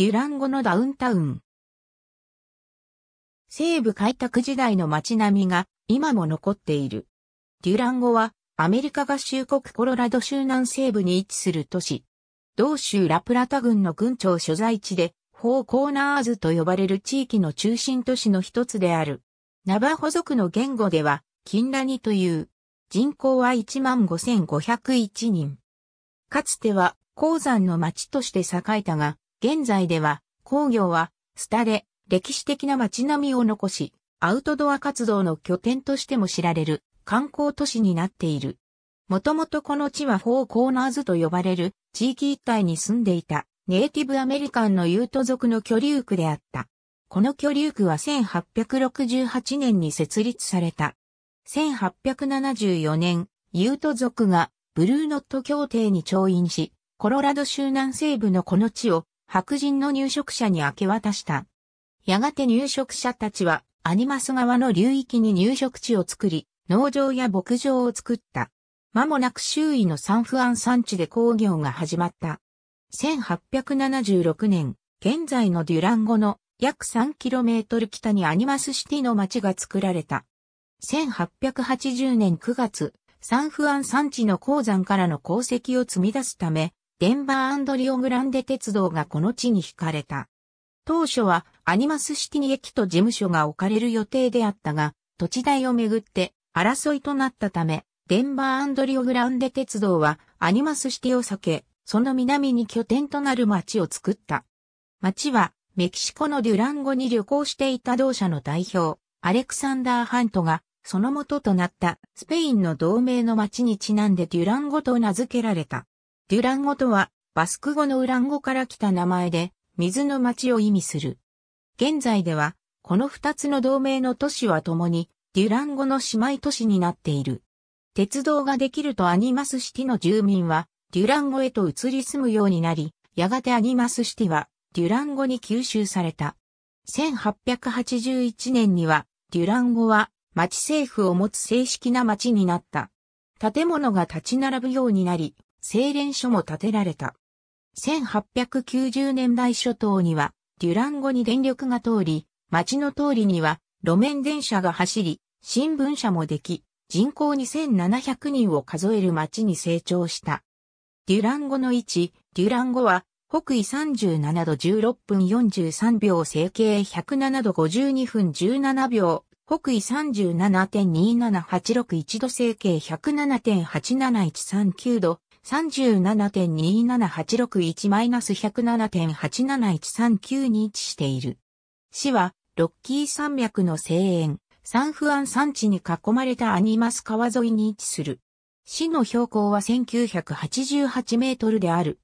デュランゴのダウンタウン。西部開拓時代の街並みが今も残っている。デュランゴはアメリカ合衆国コロラド州南西部に位置する都市。同州ラプラタ郡の郡庁所在地で、フォーコーナーズと呼ばれる地域の中心都市の一つである。ナバホ族の言語では、キンラニという。人口は15,501人。かつては鉱山の町として栄えたが、現在では工業はスタで、歴史的な街並みを残し、アウトドア活動の拠点としても知られる観光都市になっている。もともとこの地はフォーコーナーズと呼ばれる地域一帯に住んでいたネイティブアメリカンのユート族の居留区であった。この居留区は1868年に設立された。1874年、ユート族がブルーノット協定に調印し、コロラド州南西部のこの地を白人の入植者に明け渡した。やがて入植者たちはアニマス川の流域に入植地を作り、農場や牧場を作った。間もなく周囲のサンフアン産地で工業が始まった。1876年、現在のデュランゴの約 3km 北にアニマスシティの町が作られた。1880年9月、サンフアン山地の鉱山からの鉱石を積み出すため、デンバーリオグランデ鉄道がこの地に惹かれた。当初はアニマスシティに駅と事務所が置かれる予定であったが、土地代をめぐって争いとなったため、デンバーリオグランデ鉄道はアニマスシティを避け、その南に拠点となる町を作った。町はメキシコのデュランゴに旅行していた同社の代表、アレクサンダー・ハントが、その元となったスペインの同盟の町にちなんでデュランゴと名付けられた。デュラン語とは、バスク語のウラン語から来た名前で、水の町を意味する。現在では、この二つの同盟の都市は共に、デュラン語の姉妹都市になっている。鉄道ができるとアニマスシティの住民は、デュラン語へと移り住むようになり、やがてアニマスシティは、デュラン語に吸収された。1881年には、デュラン語は、町政府を持つ正式な町になった。建物が立ち並ぶようになり、精錬所も建てられた。1890年代初頭には、デュランゴに電力が通り、町の通りには路面電車が走り、新聞社もでき、人口2700人を数える町に成長した。デュランゴの位置、デュランゴは、北緯37度16分43秒、整形107度52分17秒、北緯37.27861度整形107.87139度、37.27861-107.87139に位置している。市は、ロッキー山脈の西縁、サンフアン山地に囲まれたアニマス川沿いに位置する。市の標高は1988メートルである。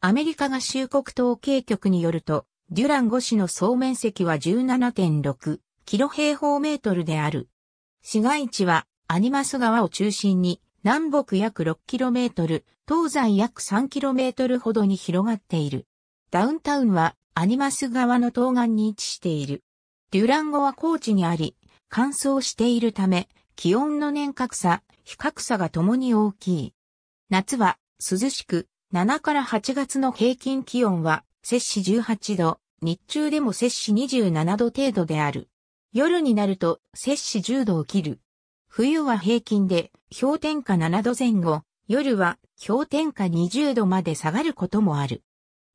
アメリカ合衆国統計局によると、デュラン5市の総面積は17.6キロ平方メートルである。市街地はアニマス川を中心に南北約 6km、東西約 3km ほどに広がっている。ダウンタウンはアニマス川の東岸に位置している。デュランゴは高地にあり、乾燥しているため、気温の年較差、比較差が共に大きい。夏は涼しく、7から8月の平均気温は、摂氏18度、日中でも摂氏27度程度である。夜になると摂氏10度を切る。冬は平均で氷点下7度前後、夜は氷点下20度まで下がることもある。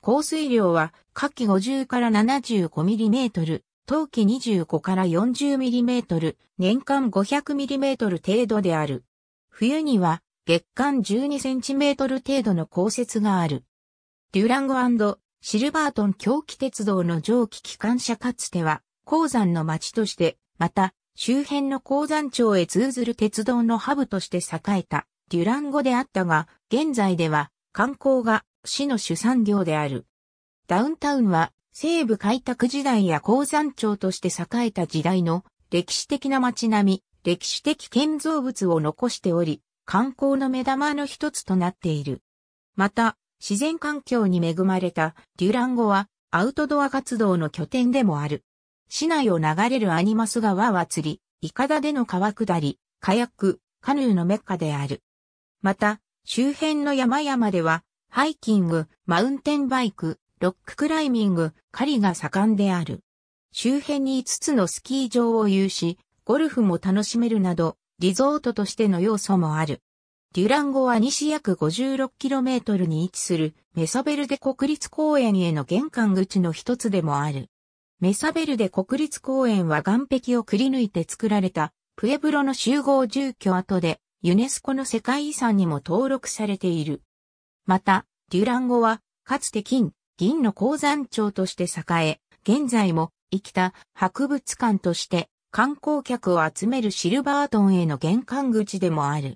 降水量は夏季50から 75mm、冬季25から 40mm、年間 500mm 程度である。冬には月間 12cm 程度の降雪がある。デュランゴシルバートン狂気鉄道の蒸気機関車かつては鉱山の町として、また周辺の鉱山町へ通ずる鉄道のハブとして栄えたデュランゴであったが、現在では観光が市の主産業である。ダウンタウンは西部開拓時代や鉱山町として栄えた時代の歴史的な街並み、歴史的建造物を残しており、観光の目玉の一つとなっている。また、自然環境に恵まれたデュランゴはアウトドア活動の拠点でもある。市内を流れるアニマス川は釣り、イカダでの川下り、火薬、カヌーのメッカである。また、周辺の山々では、ハイキング、マウンテンバイク、ロッククライミング、狩りが盛んである。周辺に5つのスキー場を有し、ゴルフも楽しめるなど、リゾートとしての要素もある。デュランゴは西約 56km に位置するメソベルデ国立公園への玄関口の一つでもある。メサベルデ国立公園は岩壁をくり抜いて作られたプエブロの集合住居跡でユネスコの世界遺産にも登録されている。また、デュランゴはかつて金、銀の鉱山町として栄え、現在も生きた博物館として観光客を集めるシルバートンへの玄関口でもある。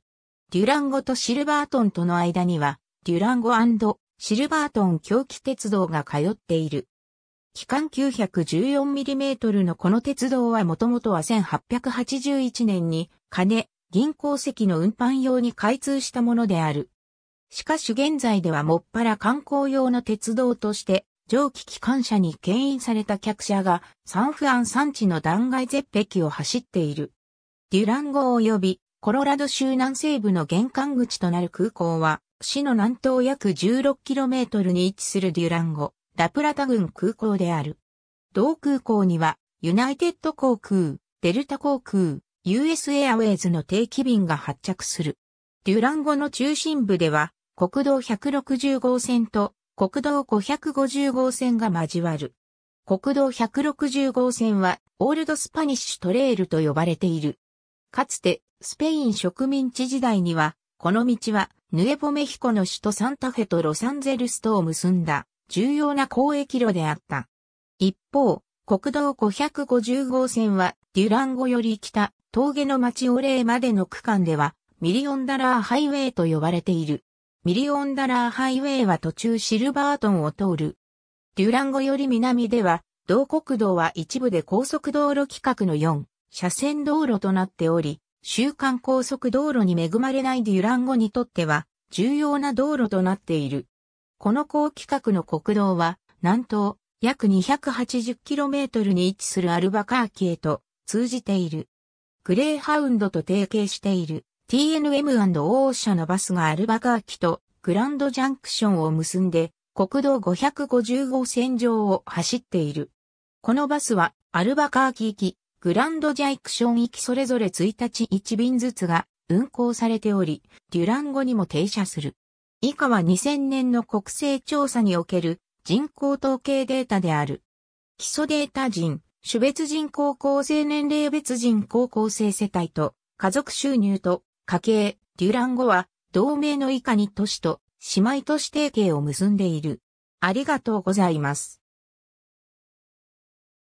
デュランゴとシルバートンとの間には、デュランゴシルバートン狂気鉄道が通っている。期間 914mm のこの鉄道はもともとは1881年に金、銀鉱石の運搬用に開通したものである。しかし現在ではもっぱら観光用の鉄道として蒸気機関車に牽引された客車がサンフアン山地の断崖絶壁を走っている。デュランゴ及びコロラド州南西部の玄関口となる空港は市の南東約 16km に位置するデュランゴラプラタ郡空港である。同空港には、ユナイテッド航空、デルタ航空、US エアウェイズの定期便が発着する。デュランゴの中心部では、国道160号線と国道550号線が交わる。国道160号線は、オールドスパニッシュトレールと呼ばれている。かつて、スペイン植民地時代には、この道は、ヌエボメヒコの首都サンタフェとロサンゼルスとを結んだ。重要な交易路であった。一方、国道550号線はデュランゴより北、峠の町オレーまでの区間では、ミリオンダラーハイウェイと呼ばれている。ミリオンダラーハイウェイは途中シルバートンを通る。デュランゴより南では、同国道は一部で高速道路規格の4、車線道路となっており、週間高速道路に恵まれないデュランゴにとっては、重要な道路となっている。この高規格の国道は、南東約 280km に位置するアルバカーキへと通じている。グレーハウンドと提携している TNM&O 社のバスがアルバカーキとグランドジャンクションを結んで国道5 5 5線上を走っている。このバスはアルバカーキ行き、グランドジャイクション行きそれぞれ1日1便ずつが運行されており、デュランゴにも停車する。以下は2000年の国勢調査における人口統計データである。基礎データ人、種別人口構成年齢別人口構成世帯と家族収入と家計、デュラン語は同盟の以下に都市と姉妹都市提携を結んでいる。ありがとうございます。